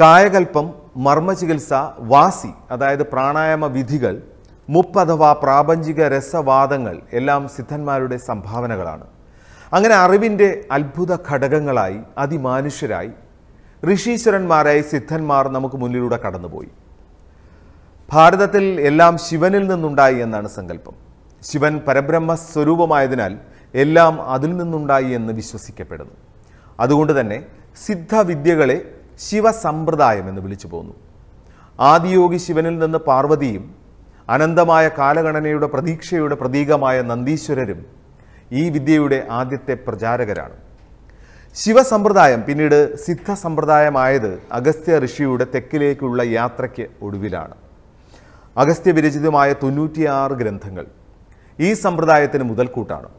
കായകൽപ്പം മർമ്മചികിത്സ വാസി അതായത് പ്രാണായാമ വിധികൾ മുപ്പ് അഥവാ പ്രാപഞ്ചിക രസവാദങ്ങൾ എല്ലാം സിദ്ധന്മാരുടെ സംഭാവനകളാണ് അങ്ങനെ അറിവിൻ്റെ അത്ഭുത ഘടകങ്ങളായി അതിമാനുഷ്യരായി ഋഷീശ്വരന്മാരായി സിദ്ധന്മാർ നമുക്ക് മുന്നിലൂടെ കടന്നുപോയി ഭാരതത്തിൽ എല്ലാം ശിവനിൽ നിന്നുണ്ടായി എന്നാണ് സങ്കല്പം ശിവൻ പരബ്രഹ്മ സ്വരൂപമായതിനാൽ എല്ലാം അതിൽ നിന്നുണ്ടായി എന്ന് വിശ്വസിക്കപ്പെടുന്നു അതുകൊണ്ട് തന്നെ സിദ്ധവിദ്യകളെ ശിവസമ്പ്രദായം എന്ന് വിളിച്ചു പോന്നു ആദിയോഗി ശിവനിൽ നിന്ന് പാർവതിയും അനന്തമായ കാലഗണനയുടെ പ്രതീക്ഷയുടെ പ്രതീകമായ നന്ദീശ്വരരും ഈ വിദ്യയുടെ ആദ്യത്തെ പ്രചാരകരാണ് ശിവസമ്പ്രദായം പിന്നീട് സിദ്ധസമ്പ്രദായമായത് അഗസ്ത്യ ഋഷിയുടെ തെക്കിലേക്കുള്ള യാത്രയ്ക്ക് ഒടുവിലാണ് അഗസ്ത്യ വിരചിതമായ തൊണ്ണൂറ്റിയാറ് ഗ്രന്ഥങ്ങൾ ഈ സമ്പ്രദായത്തിന് മുതൽക്കൂട്ടാണ്